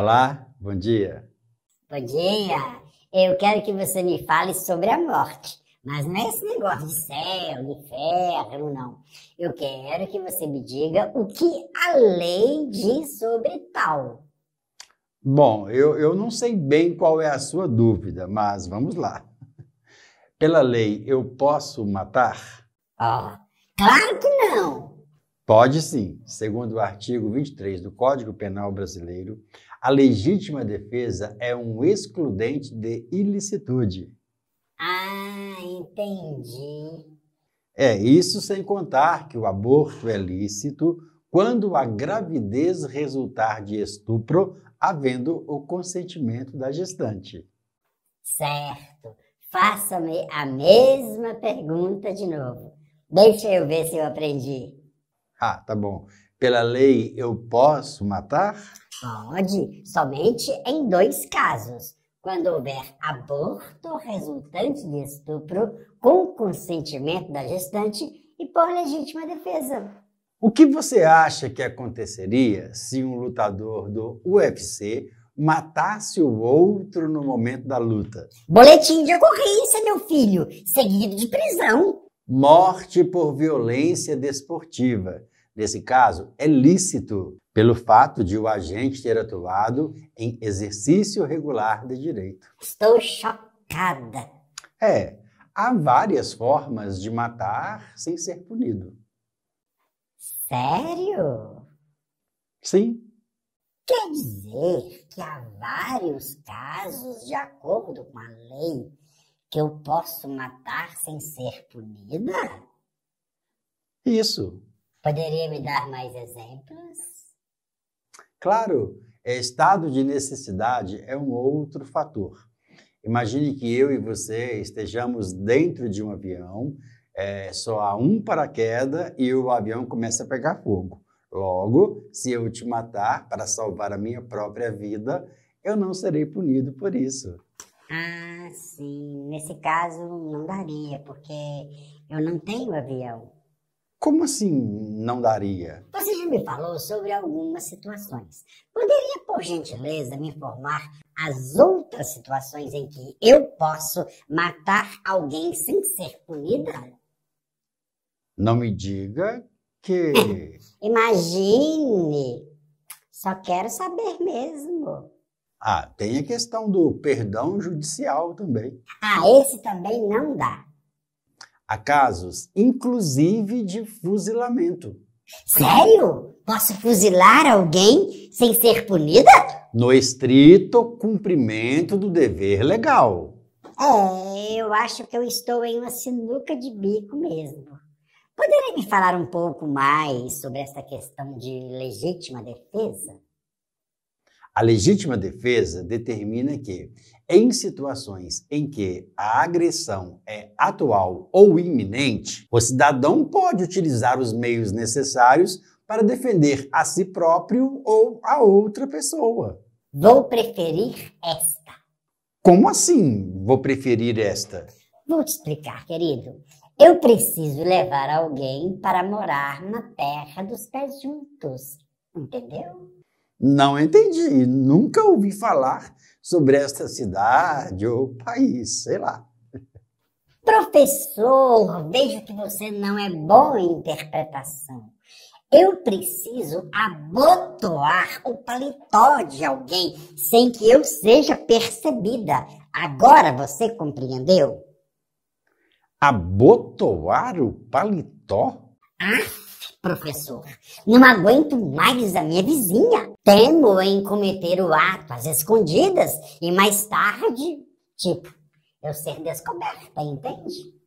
Olá, bom dia. Bom dia. Eu quero que você me fale sobre a morte. Mas não é esse negócio de céu, de inferno, não. Eu quero que você me diga o que a lei diz sobre tal. Bom, eu, eu não sei bem qual é a sua dúvida, mas vamos lá. Pela lei, eu posso matar? Ah, claro que não! Pode sim. Segundo o artigo 23 do Código Penal Brasileiro, a legítima defesa é um excludente de ilicitude. Ah, entendi. É isso sem contar que o aborto é lícito quando a gravidez resultar de estupro, havendo o consentimento da gestante. Certo. Faça-me a mesma pergunta de novo. Deixa eu ver se eu aprendi. Ah, tá bom. Pela lei, eu posso matar? Pode, somente em dois casos. Quando houver aborto resultante de estupro com consentimento da gestante e por legítima defesa. O que você acha que aconteceria se um lutador do UFC matasse o outro no momento da luta? Boletim de ocorrência, meu filho, seguido de prisão. Morte por violência desportiva. Nesse caso, é lícito pelo fato de o agente ter atuado em exercício regular de direito. Estou chocada. É, há várias formas de matar sem ser punido. Sério? Sim. Quer dizer que há vários casos de acordo com a lei que eu posso matar sem ser punida? Isso. Poderia me dar mais exemplos? Claro, estado de necessidade é um outro fator. Imagine que eu e você estejamos dentro de um avião, é, só há um paraquedas e o avião começa a pegar fogo. Logo, se eu te matar para salvar a minha própria vida, eu não serei punido por isso. Ah, sim. Nesse caso, não daria, porque eu não tenho avião. Como assim não daria? Você já me falou sobre algumas situações. Poderia, por gentileza, me informar as outras situações em que eu posso matar alguém sem ser punida? Não me diga que. Imagine! Só quero saber mesmo. Ah, tem a questão do perdão judicial também. Ah, esse também não dá. Há casos, inclusive, de fuzilamento. Sério? Posso fuzilar alguém sem ser punida? No estrito cumprimento do dever legal. É, eu acho que eu estou em uma sinuca de bico mesmo. Poderia me falar um pouco mais sobre essa questão de legítima defesa? A legítima defesa determina que, em situações em que a agressão é atual ou iminente, o cidadão pode utilizar os meios necessários para defender a si próprio ou a outra pessoa. Vou preferir esta. Como assim vou preferir esta? Vou te explicar, querido. Eu preciso levar alguém para morar na terra dos pés juntos, entendeu? Não entendi, nunca ouvi falar sobre esta cidade ou país, sei lá. Professor, vejo que você não é bom em interpretação. Eu preciso abotoar o paletó de alguém sem que eu seja percebida. Agora você compreendeu? Abotoar o paletó? Ah, professor. Não aguento mais a minha vizinha. Temo em cometer o ato às escondidas e mais tarde, tipo, eu ser descoberta, entende?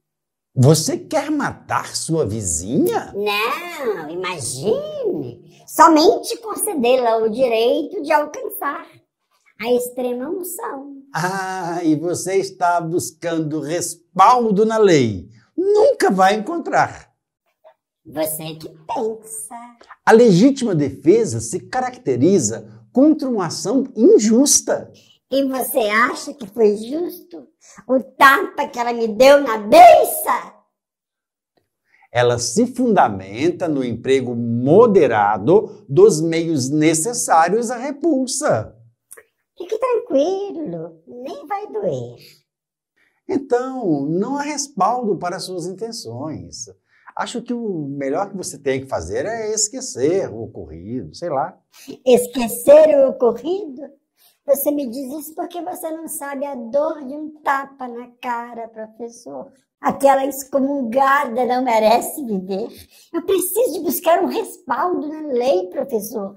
Você quer matar sua vizinha? Não, imagine! Somente concedê-la o direito de alcançar a extrema unção. Ah, e você está buscando respaldo na lei. Nunca vai encontrar. Você que pensa. A legítima defesa se caracteriza contra uma ação injusta. E você acha que foi justo o tapa que ela me deu na beça? Ela se fundamenta no emprego moderado dos meios necessários à repulsa. Fique tranquilo, nem vai doer. Então, não há respaldo para suas intenções. Acho que o melhor que você tem que fazer é esquecer o ocorrido, sei lá. Esquecer o ocorrido? Você me diz isso porque você não sabe a dor de um tapa na cara, professor. Aquela excomungada não merece viver. Eu preciso de buscar um respaldo na lei, professor.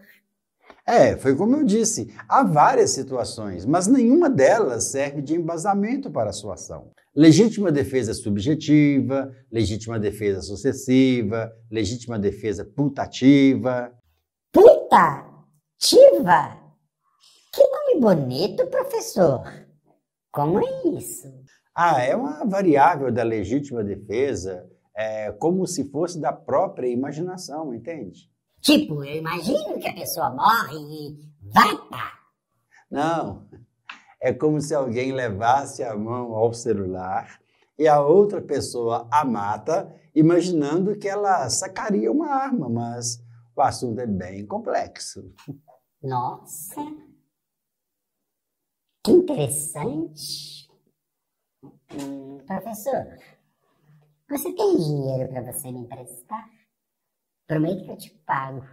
É, foi como eu disse, há várias situações, mas nenhuma delas serve de embasamento para a sua ação. Legítima defesa subjetiva, legítima defesa sucessiva, legítima defesa putativa. Putativa? Que nome bonito, professor! Como é isso? Ah, é uma variável da legítima defesa, é, como se fosse da própria imaginação, entende? Tipo, eu imagino que a pessoa morre e vata! Não, é como se alguém levasse a mão ao celular e a outra pessoa a mata, imaginando que ela sacaria uma arma, mas o assunto é bem complexo. Nossa! Que interessante! Hum, professor, você tem dinheiro para você me emprestar? Prometo que eu te pago.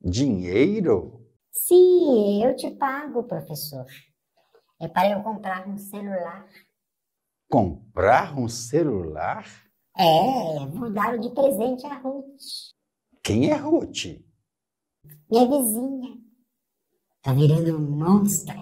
Dinheiro? Sim, eu te pago, professor. É para eu comprar um celular. Comprar um celular? É, vou dar de presente a Ruth. Quem é Ruth? Minha vizinha. Tá virando um monstro.